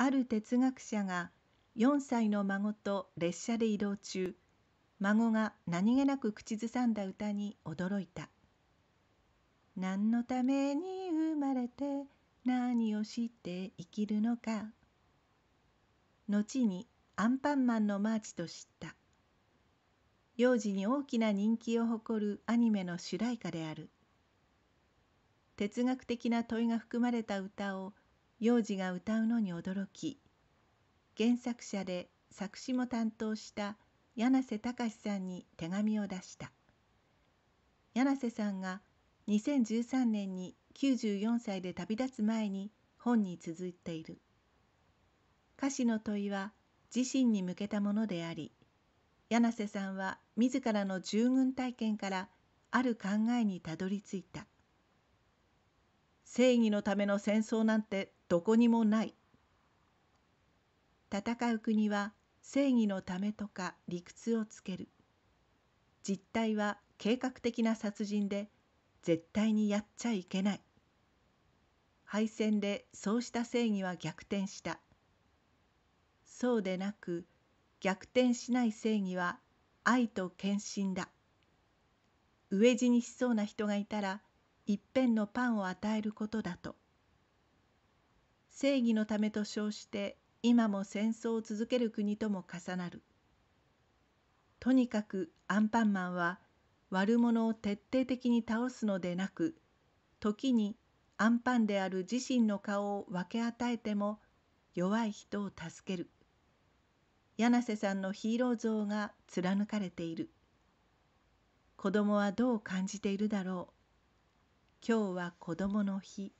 ある哲学者が4歳の孫と列車で移動中孫が何気なく口ずさんだ歌に驚いた「何のために生まれて何をして生きるのか」後にアンパンマンのマーチと知った幼児に大きな人気を誇るアニメの主題歌である哲学的な問いが含まれた歌を幼児が歌うのに驚き原作者で作詞も担当した柳瀬隆さんに手紙を出した柳瀬さんが2013年に94歳で旅立つ前に本に続っている歌詞の問いは自身に向けたものであり柳瀬さんは自らの従軍体験からある考えにたどり着いた「正義のための戦争なんてどこにもない戦う国は正義のためとか理屈をつける実態は計画的な殺人で絶対にやっちゃいけない敗戦でそうした正義は逆転したそうでなく逆転しない正義は愛と献身だ飢え死にしそうな人がいたら一辺のパンを与えることだと正義のためと称して今も戦争を続ける国とも重なるとにかくアンパンマンは悪者を徹底的に倒すのでなく時にアンパンである自身の顔を分け与えても弱い人を助ける柳瀬さんのヒーロー像が貫かれている子供はどう感じているだろう今日は子どもの日